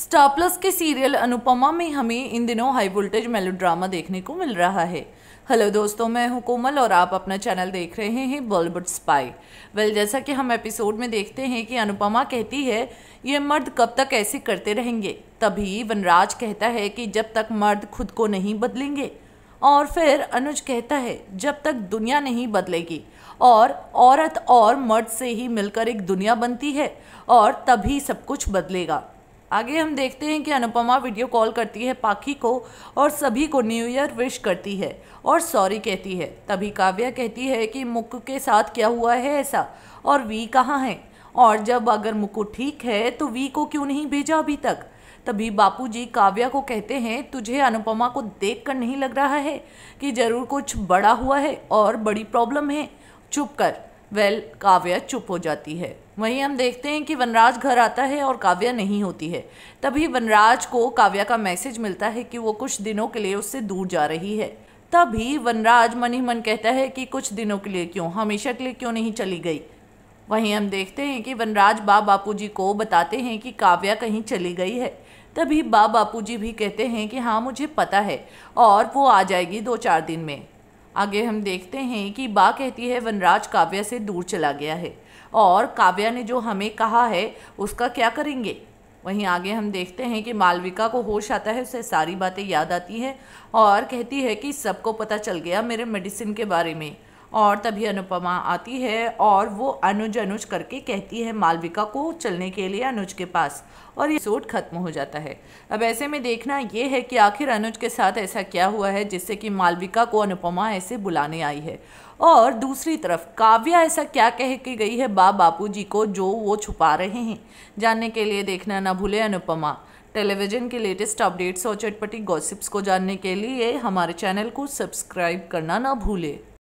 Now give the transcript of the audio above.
star Plus के serial Anupama में हमें इन दिनों हाई वोल्टेज मेलोड्रामा देखने को मिल रहा है हेलो दोस्तों मैं हूं कोमल और आप अपना चैनल देख रहे हैं बॉलीवुड स्पाई वेल जैसा कि हम एपिसोड में देखते हैं कि अनुपमा कहती है ये मर्द कब तक ऐसे करते रहेंगे तभी वनराज कहता है कि जब तक मर्द खुद को नहीं बदलेंगे और फिर अनुज कहता है जब तक दुनिया नहीं बदलेगी और औरत और मर्द से ही मिलकर एक दुनिया बनती है और तभी सब कुछ बदलेगा आगे हम देखते हैं कि अनुपमा वीडियो कॉल करती है पाखी को और सभी को न्यू ईयर विश करती है और सॉरी कहती है तभी काव्या कहती है कि मुक् के साथ क्या हुआ है ऐसा और वी कहाँ है और जब अगर मुकु ठीक है तो वी को क्यों नहीं भेजा अभी तक तभी बापूजी काव्या को कहते हैं तुझे अनुपमा को देखकर नहीं लग रहा है कि ज़रूर कुछ बड़ा हुआ है और बड़ी प्रॉब्लम है चुप कर वेल काव्या चुप हो जाती है वहीं हम देखते हैं कि वनराज घर आता है और काव्या नहीं होती है तभी वनराज को काव्या का मैसेज मिलता है कि वो कुछ दिनों के लिए उससे दूर जा रही है तभी वनराज मन ही मन कहता है कि कुछ दिनों के लिए क्यों हमेशा के लिए क्यों नहीं चली गई वहीं हम देखते हैं कि वनराज बा बापू जी को बताते हैं कि काव्या कहीं चली गई है तभी बा बापू जी भी कहते हैं कि हाँ मुझे पता है और वो आ जाएगी दो चार दिन में आगे हम देखते हैं कि बा कहती है वनराज काव्या से दूर चला गया है और काव्या ने जो हमें कहा है उसका क्या करेंगे वहीं आगे हम देखते हैं कि मालविका को होश आता है उसे सारी बातें याद आती हैं और कहती है कि सबको पता चल गया मेरे मेडिसिन के बारे में और तभी अनुपमा आती है और वो अनुज अनुज करके कहती है मालविका को चलने के लिए अनुज के पास और ये सोट खत्म हो जाता है अब ऐसे में देखना ये है कि आखिर अनुज के साथ ऐसा क्या हुआ है जिससे कि मालविका को अनुपमा ऐसे बुलाने आई है और दूसरी तरफ काव्या ऐसा क्या कह के गई है बा बापू जी को जो वो छुपा रहे हैं जानने के लिए देखना ना भूले अनुपमा टेलीविज़न के लेटेस्ट अपडेट्स और चटपटी गॉसिप्स को जानने के लिए हमारे चैनल को सब्सक्राइब करना ना भूलें